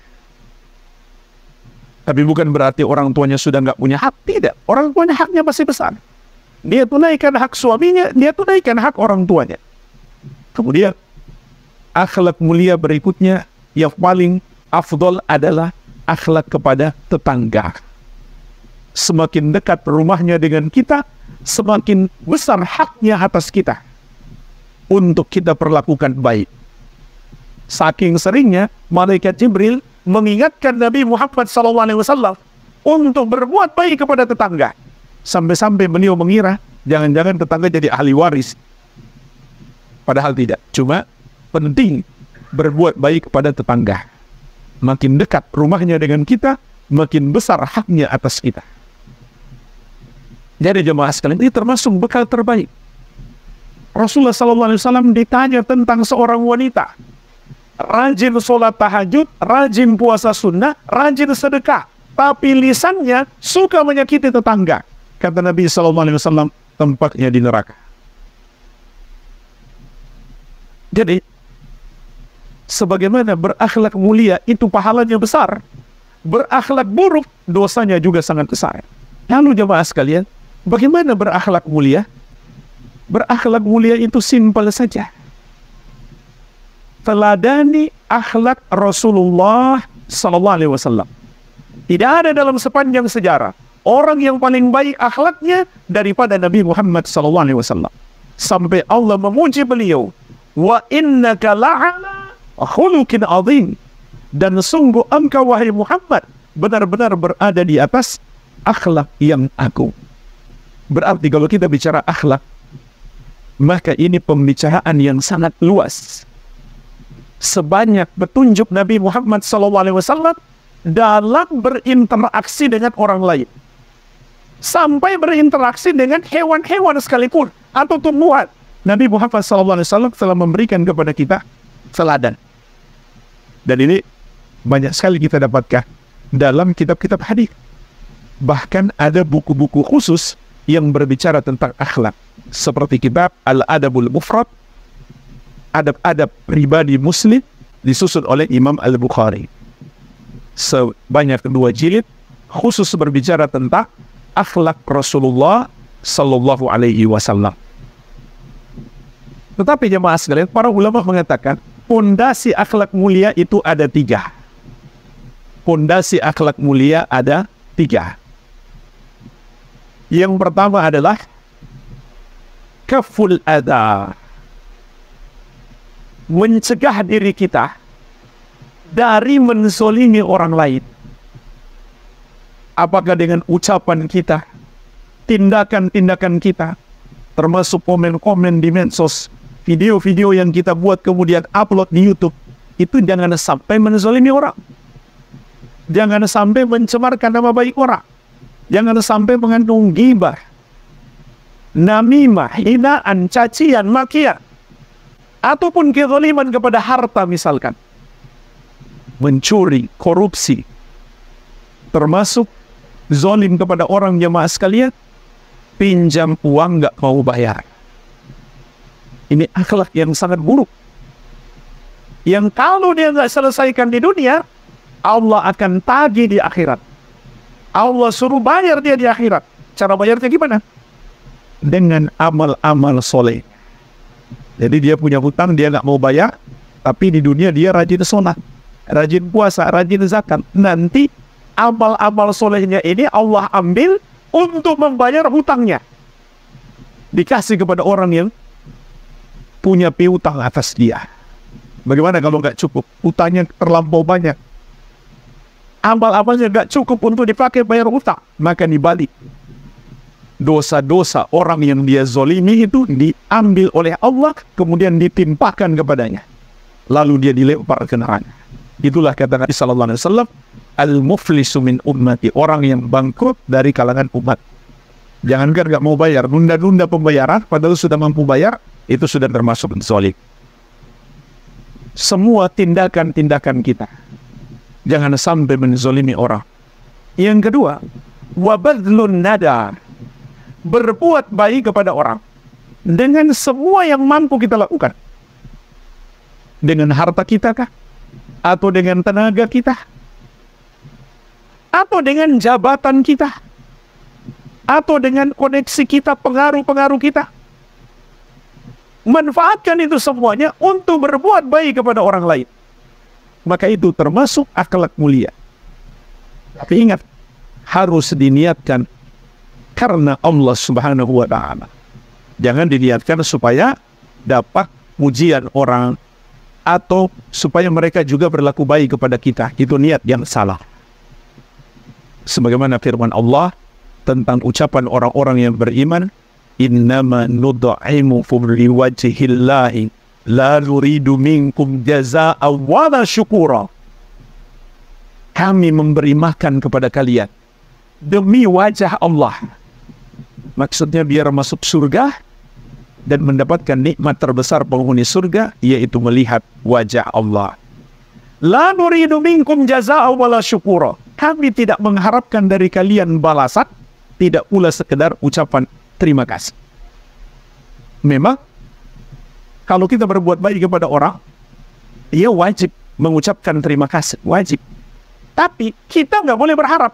Tapi bukan berarti orang tuanya sudah nggak punya hak. Tidak, orang tuanya haknya masih besar. Dia tunaikan hak suaminya, dia tunaikan hak orang tuanya. Kemudian, akhlak mulia berikutnya yang paling afdol adalah akhlak kepada tetangga. Semakin dekat rumahnya dengan kita, semakin besar haknya atas kita untuk kita perlakukan baik. Saking seringnya, malaikat Jibril mengingatkan Nabi Muhammad SAW untuk berbuat baik kepada tetangga. Sampai-sampai beliau mengira, jangan-jangan tetangga jadi ahli waris. Padahal tidak. Cuma penting berbuat baik kepada tetangga. Makin dekat rumahnya dengan kita, makin besar haknya atas kita. Jadi jemaah sekalian, ini termasuk bekal terbaik. Rasulullah Sallallahu Alaihi Wasallam ditanya tentang seorang wanita. Rajin solat tahajud, rajin puasa sunnah, rajin sedekah. Tapi lisannya suka menyakiti tetangga. Kata Nabi Sallallahu Alaihi Wasallam, tempatnya di neraka. Jadi sebagaimana berakhlak mulia itu pahalanya besar, berakhlak buruk dosanya juga sangat besar. Lalu jemaah sekalian, bagaimana berakhlak mulia? Berakhlak mulia itu simpel saja. Teladani akhlak Rasulullah sallallahu alaihi wasallam. Tidak ada dalam sepanjang sejarah orang yang paling baik akhlaknya daripada Nabi Muhammad sallallahu alaihi wasallam. Sampai Allah memuji beliau, "Wa innaka la'ala khuluqin azim dan sungguh engkau wahai Muhammad benar-benar berada di atas akhlak yang agung. Berarti kalau kita bicara akhlak maka ini pembicaraan yang sangat luas. Sebanyak petunjuk Nabi Muhammad SAW dalam berinteraksi dengan orang lain. Sampai berinteraksi dengan hewan-hewan sekalipun atau tumbuhan. Nabi Muhammad SAW telah memberikan kepada kita seladan. Dan ini banyak sekali kita dapatkan dalam kitab-kitab hadis. Bahkan ada buku-buku khusus yang berbicara tentang akhlak. Seperti kitab Al-Adabul Mufrad, Adab-adab pribadi muslim disusun oleh Imam Al-Bukhari. Sebanyak dua jilid khusus berbicara tentang akhlak Rasulullah sallallahu alaihi wasallam. Tetapi jemaah sekalian, para ulama mengatakan pondasi akhlak mulia itu ada tiga. Pondasi akhlak mulia ada tiga. Yang pertama adalah keful ada mencegah diri kita dari mensolimi orang lain. Apakah dengan ucapan kita, tindakan-tindakan kita, termasuk komen-komen di medsos, video-video yang kita buat kemudian upload di YouTube itu jangan sampai menzalimi orang. Jangan sampai mencemarkan nama baik orang. Jangan sampai mengandung gibah. Namimah, hinaan, cacian, makian. Ataupun kezaliman kepada harta misalkan. Mencuri, korupsi. Termasuk zalim kepada orang jemaah sekalian. Pinjam uang gak mau bayar ini akhlak yang sangat buruk. Yang kalau dia nggak selesaikan di dunia, Allah akan tagih di akhirat. Allah suruh bayar dia di akhirat. Cara bayarnya gimana? Dengan amal-amal soleh. Jadi dia punya hutang, dia nggak mau bayar, tapi di dunia dia rajin sunat, rajin puasa, rajin zakat. Nanti amal-amal solehnya ini Allah ambil untuk membayar hutangnya. Dikasih kepada orang yang punya piutang atas dia. Bagaimana kalau nggak cukup? Utangnya terlampau banyak. Amal-amalnya nggak cukup untuk dipakai bayar utang. Maka dibalik. Dosa-dosa orang yang dia zolimi itu diambil oleh Allah. Kemudian ditimpahkan kepadanya. Lalu dia dilempar ke neraka. Itulah kata Nabi Sallallahu Alaihi Wasallam. Al-muflisu min ummati. Orang yang bangkrut dari kalangan umat. Jangankan nggak mau bayar. Nunda-nunda pembayaran. Padahal sudah mampu bayar. itu sudah termasuk zolim. Semua tindakan-tindakan kita jangan sampai menzolimi orang. Yang kedua, wabadlun nada berbuat baik kepada orang dengan semua yang mampu kita lakukan. Dengan harta kita kah? Atau dengan tenaga kita? Atau dengan jabatan kita? Atau dengan koneksi kita, pengaruh-pengaruh kita? manfaatkan itu semuanya untuk berbuat baik kepada orang lain. Maka itu termasuk akhlak mulia. Tapi ingat, harus diniatkan karena Allah subhanahu wa ta'ala. Jangan diniatkan supaya dapat pujian orang atau supaya mereka juga berlaku baik kepada kita. Itu niat yang salah. Sebagaimana firman Allah tentang ucapan orang-orang yang beriman, innama nud'imukum liwajhillahi la nuridu minkum jazaa wala syukura kami memberi makan kepada kalian demi wajah Allah maksudnya biar masuk surga dan mendapatkan nikmat terbesar penghuni surga yaitu melihat wajah Allah la nuridu minkum jazaa wala syukura kami tidak mengharapkan dari kalian balasan tidak pula sekedar ucapan terima kasih. Memang, kalau kita berbuat baik kepada orang, ia wajib mengucapkan terima kasih, wajib. Tapi kita nggak boleh berharap.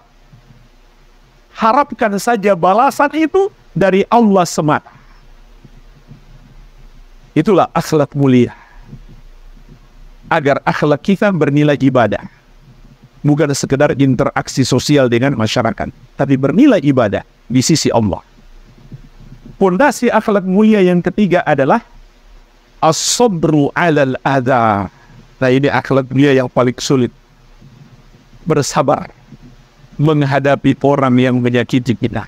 Harapkan saja balasan itu dari Allah semata. Itulah akhlak mulia. Agar akhlak kita bernilai ibadah. Bukan sekedar interaksi sosial dengan masyarakat. Tapi bernilai ibadah di sisi Allah. Pondasi akhlak mulia yang ketiga adalah as-sabru 'alal adha. Nah, ini akhlak mulia yang paling sulit. Bersabar menghadapi orang yang menyakiti kita.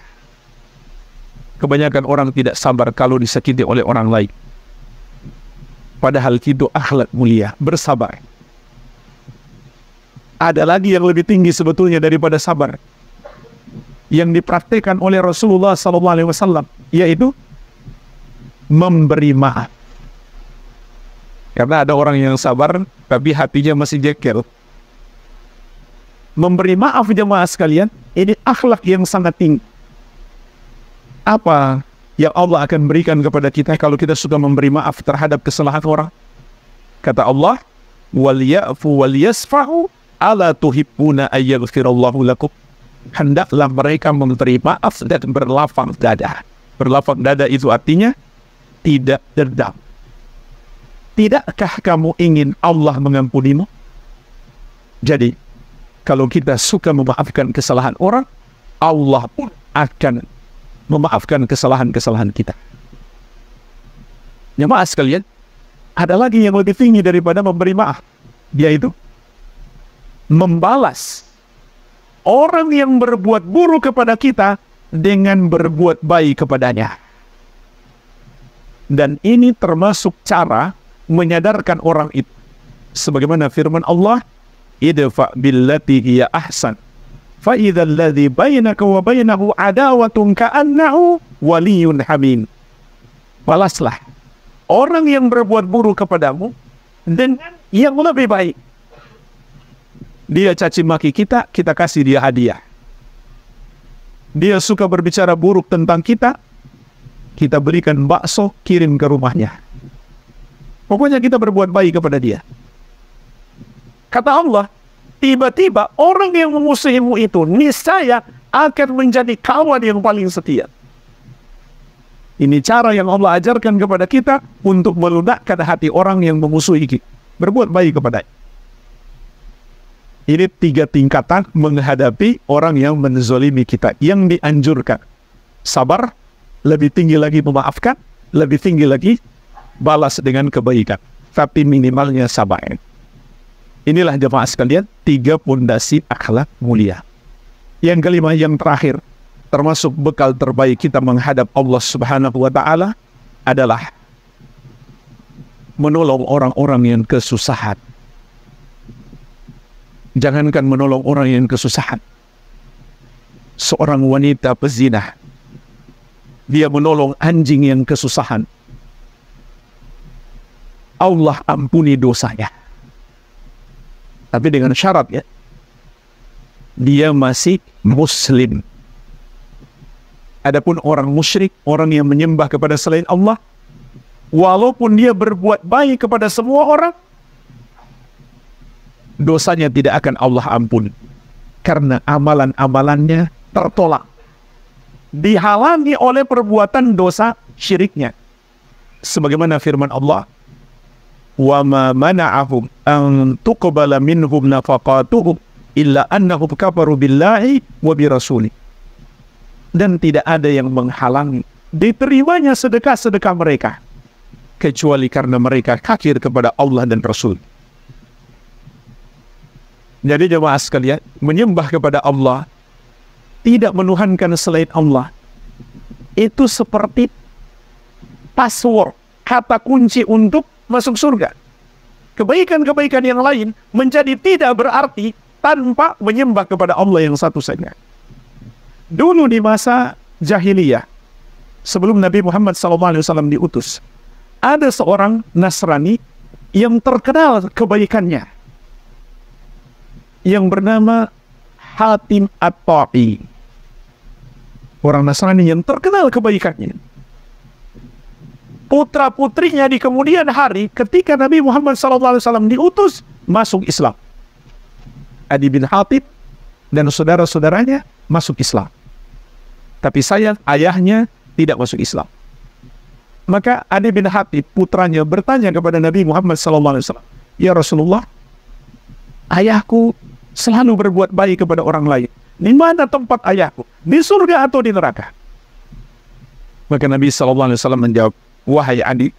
Kebanyakan orang tidak sabar kalau disakiti oleh orang lain. Padahal itu akhlak mulia, bersabar. Ada lagi yang lebih tinggi sebetulnya daripada sabar yang dipraktikkan oleh Rasulullah sallallahu alaihi wasallam yaitu memberi maaf. Karena ada orang yang sabar tapi hatinya masih jengkel. Memberi maaf jemaah sekalian ini akhlak yang sangat tinggi. Apa yang Allah akan berikan kepada kita kalau kita sudah memberi maaf terhadap kesalahan orang? Kata Allah, "Wal ya'fu wal yasfahu ala tuhibbuna ayyaghfirallahu lakum." hendaklah mereka memberi maaf dan berlapang dada. Berlapang dada itu artinya tidak dendam. Tidakkah kamu ingin Allah mengampunimu? Jadi, kalau kita suka memaafkan kesalahan orang, Allah pun akan memaafkan kesalahan-kesalahan kita. Ya maaf sekalian, ada lagi yang lebih tinggi daripada memberi maaf, Dia itu membalas orang yang berbuat buruk kepada kita dengan berbuat baik kepadanya. Dan ini termasuk cara menyadarkan orang itu. Sebagaimana firman Allah, Idfa billati hiya ahsan. Fa'idha alladhi bainaka wa bainahu adawatun ka'annahu waliyun hamim. Balaslah. Orang yang berbuat buruk kepadamu dengan yang lebih baik dia caci maki kita, kita kasih dia hadiah. Dia suka berbicara buruk tentang kita, kita berikan bakso kirim ke rumahnya. Pokoknya kita berbuat baik kepada dia. Kata Allah, tiba-tiba orang yang memusuhimu itu niscaya akan menjadi kawan yang paling setia. Ini cara yang Allah ajarkan kepada kita untuk melunakkan hati orang yang memusuhi kita. Berbuat baik kepada dia ini tiga tingkatan menghadapi orang yang menzolimi kita yang dianjurkan sabar lebih tinggi lagi memaafkan lebih tinggi lagi balas dengan kebaikan tapi minimalnya sabar inilah jemaah sekalian tiga pondasi akhlak mulia yang kelima yang terakhir termasuk bekal terbaik kita menghadap Allah Subhanahu wa taala adalah menolong orang-orang yang kesusahan Jangankan menolong orang yang kesusahan. Seorang wanita pezina. Dia menolong anjing yang kesusahan. Allah ampuni dosanya. Tapi dengan syarat ya. Dia masih muslim. Adapun orang musyrik, orang yang menyembah kepada selain Allah, walaupun dia berbuat baik kepada semua orang, dosanya tidak akan Allah ampun karena amalan-amalannya tertolak dihalangi oleh perbuatan dosa syiriknya sebagaimana firman Allah wa ma mana'ahum an tuqbala minhum nafaqatuhum illa annahum kafaru billahi wa bi rasuli dan tidak ada yang menghalangi diterimanya sedekah-sedekah mereka kecuali karena mereka kafir kepada Allah dan Rasul-Nya. Jadi jemaah sekalian, menyembah kepada Allah, tidak menuhankan selain Allah, itu seperti password, kata kunci untuk masuk surga. Kebaikan-kebaikan yang lain menjadi tidak berarti tanpa menyembah kepada Allah yang satu saja. Dulu di masa jahiliyah, sebelum Nabi Muhammad SAW diutus, ada seorang Nasrani yang terkenal kebaikannya, yang bernama Hatim at Tawi Orang Nasrani yang terkenal kebaikannya. Putra-putrinya di kemudian hari ketika Nabi Muhammad SAW diutus masuk Islam. Adi bin Hatib dan saudara-saudaranya masuk Islam. Tapi sayang ayahnya tidak masuk Islam. Maka Adi bin Hatib putranya bertanya kepada Nabi Muhammad SAW, Ya Rasulullah, ayahku selalu berbuat baik kepada orang lain. Di mana tempat ayahku? Di surga atau di neraka? Maka Nabi Sallallahu Alaihi Wasallam menjawab, wahai Adi,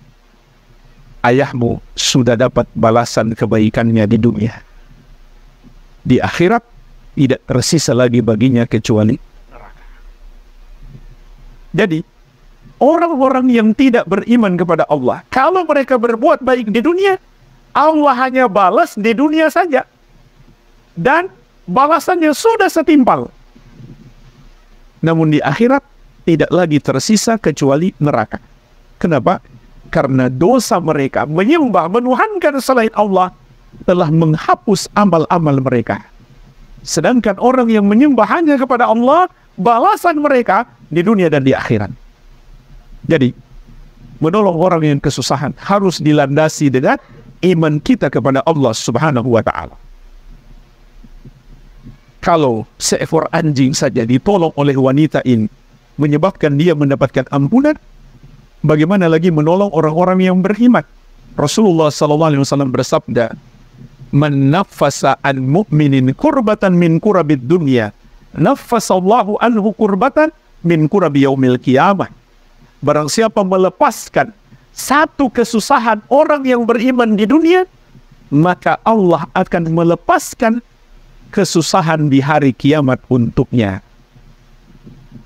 ayahmu sudah dapat balasan kebaikannya di dunia. Di akhirat tidak tersisa lagi baginya kecuali neraka. Jadi orang-orang yang tidak beriman kepada Allah, kalau mereka berbuat baik di dunia, Allah hanya balas di dunia saja, dan balasannya sudah setimpal. Namun di akhirat tidak lagi tersisa kecuali neraka. Kenapa? Karena dosa mereka menyembah, menuhankan selain Allah telah menghapus amal-amal mereka. Sedangkan orang yang menyembah hanya kepada Allah, balasan mereka di dunia dan di akhirat. Jadi, menolong orang yang kesusahan harus dilandasi dengan iman kita kepada Allah Subhanahu wa Ta'ala kalau seekor anjing saja ditolong oleh wanita ini menyebabkan dia mendapatkan ampunan bagaimana lagi menolong orang-orang yang berhimat Rasulullah sallallahu alaihi wasallam bersabda man nafasa an mu'minin kurbatan min kurabid dunya nafasa Allahu anhu kurbatan min kurabi yaumil qiyamah barang siapa melepaskan satu kesusahan orang yang beriman di dunia maka Allah akan melepaskan kesusahan di hari kiamat untuknya.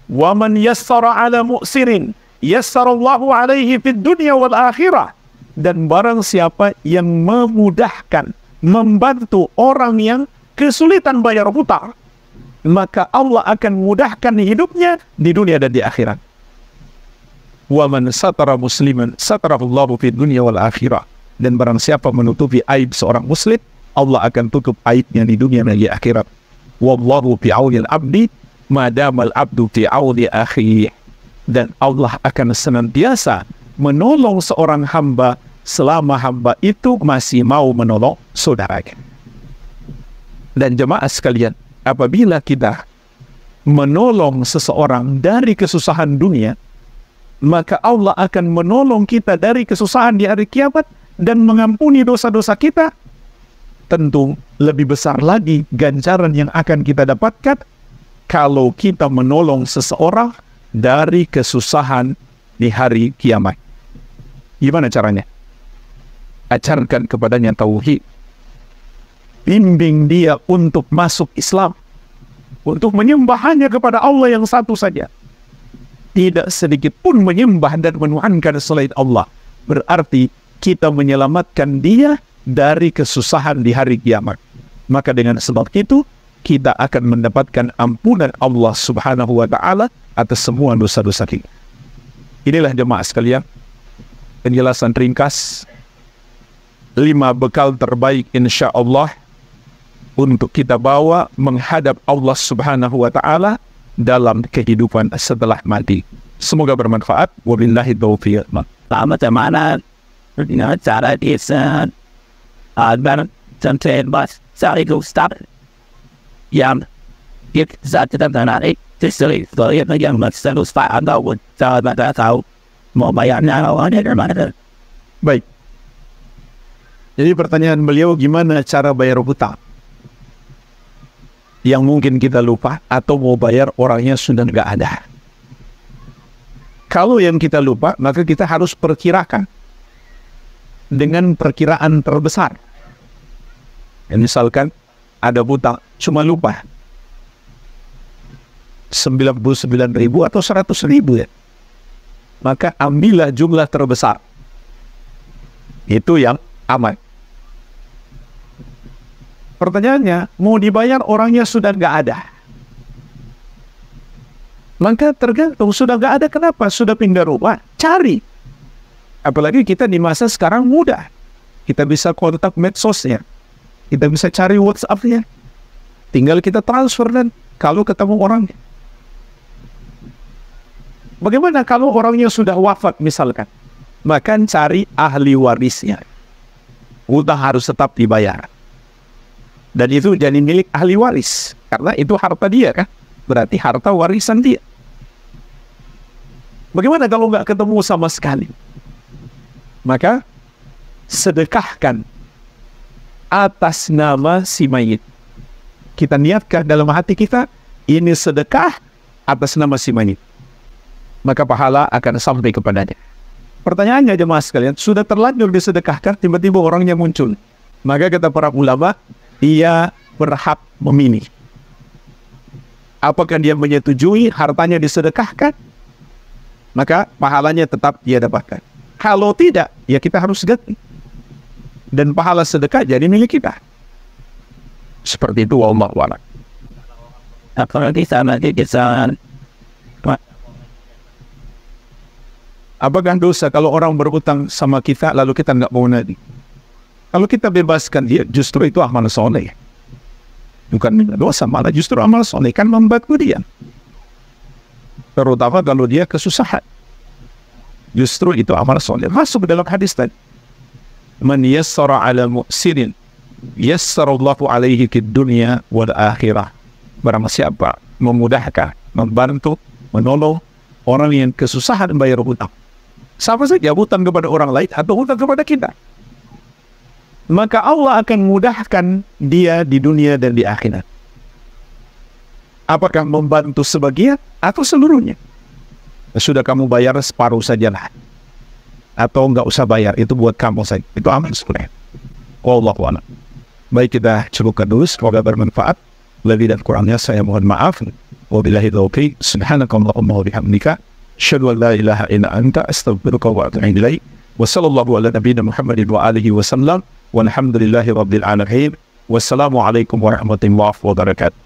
Wa man yassara ala mu'sirin yassarallahu alaihi fid dunya wal akhirah. Dan barang siapa yang memudahkan, membantu orang yang kesulitan bayar hutang, maka Allah akan mudahkan hidupnya di dunia dan di akhirat. Wa man satara musliman satarallahu fid dunya wal akhirah. Dan barang siapa menutupi aib seorang muslim, Allah akan tutup aibnya di dunia dan di akhirat. Wallahu fi auni al-abdi madama al-abdu fi auni akhi. Dan Allah akan senantiasa menolong seorang hamba selama hamba itu masih mau menolong saudaranya. Dan jemaah sekalian, apabila kita menolong seseorang dari kesusahan dunia, maka Allah akan menolong kita dari kesusahan di hari kiamat dan mengampuni dosa-dosa kita tentu lebih besar lagi ganjaran yang akan kita dapatkan kalau kita menolong seseorang dari kesusahan di hari kiamat. Gimana caranya? Ajarkan kepadanya tauhid. Bimbing dia untuk masuk Islam. Untuk menyembah kepada Allah yang satu saja. Tidak sedikit pun menyembah dan menuhankan selain Allah. Berarti kita menyelamatkan dia dari kesusahan di hari kiamat. Maka dengan sebab itu, kita akan mendapatkan ampunan Allah subhanahu wa ta'ala atas semua dosa-dosa kita. Inilah jemaah sekalian, penjelasan ringkas, lima bekal terbaik insya Allah untuk kita bawa menghadap Allah subhanahu wa ta'ala dalam kehidupan setelah mati. Semoga bermanfaat. Wabillahi taufiq. Selamat mana? Ingat cara desa. Adnan Tantan Mas Sarigo Stop Yang Yip Zatan Tanari Tisili Florian e Yang Mas Sandus Pak Anda Wood Salah e Mata Tahu Mau bayarnya awalnya dari mana Baik Jadi pertanyaan beliau gimana cara e bayar hutang yang mungkin kita lupa atau mau bayar orangnya sudah nggak ada. Kalau yang kita lupa, maka kita harus perkirakan dengan perkiraan terbesar ya, misalkan ada buta cuma lupa 99 ribu atau 100 ribu ya maka ambillah jumlah terbesar itu yang aman pertanyaannya mau dibayar orangnya sudah nggak ada maka tergantung sudah nggak ada kenapa sudah pindah rumah cari apalagi kita di masa sekarang mudah kita bisa kontak medsosnya kita bisa cari WhatsApp-nya. Tinggal kita transfer dan kalau ketemu orangnya. Bagaimana kalau orangnya sudah wafat misalkan? Bahkan cari ahli warisnya. Utang harus tetap dibayar. Dan itu jadi milik ahli waris. Karena itu harta dia kan. Berarti harta warisan dia. Bagaimana kalau nggak ketemu sama sekali? Maka sedekahkan atas nama si mayit. Kita niatkan dalam hati kita, ini sedekah atas nama si mayit. Maka pahala akan sampai kepadanya. Pertanyaannya jemaah sekalian, sudah terlanjur disedekahkan, tiba-tiba orangnya muncul. Maka kata para ulama, dia berhak memilih. Apakah dia menyetujui hartanya disedekahkan? Maka pahalanya tetap dia dapatkan. Kalau tidak, ya kita harus ganti. dan pahala sedekah jadi milik kita. Seperti itu Allah wa'ala. Apa nanti Apa Apakah dosa kalau orang berutang sama kita lalu kita nggak mau nadi? Kalau kita bebaskan dia justru itu amal soleh. Bukan dosa malah justru amal soleh kan membantu dia. Terutama kalau dia kesusahan. Justru itu amal soleh. Masuk dalam hadis tadi man yassara ala muksirin yassara Allah alaihi ke dunia wal akhirah barang siapa memudahkan membantu menolong orang yang kesusahan membayar hutang sama saja hutang kepada orang lain atau hutang kepada kita maka Allah akan mudahkan dia di dunia dan di akhirat apakah membantu sebagian atau seluruhnya sudah kamu bayar separuh sajalah atau nggak usah bayar itu buat kamu saja itu aman sebenarnya Allah wana baik kita cukupkan dulu semoga bermanfaat lebih dan kurangnya saya mohon maaf Wabilahi taufiq subhanakallahumma wa bihamdika syadu la ilaha illa anta astaghfiruka wa atubu ilaik wa sallallahu ala nabiyyina muhammadin wa alihi wa sallam walhamdulillahi rabbil alamin wassalamu alaikum warahmatullahi wabarakatuh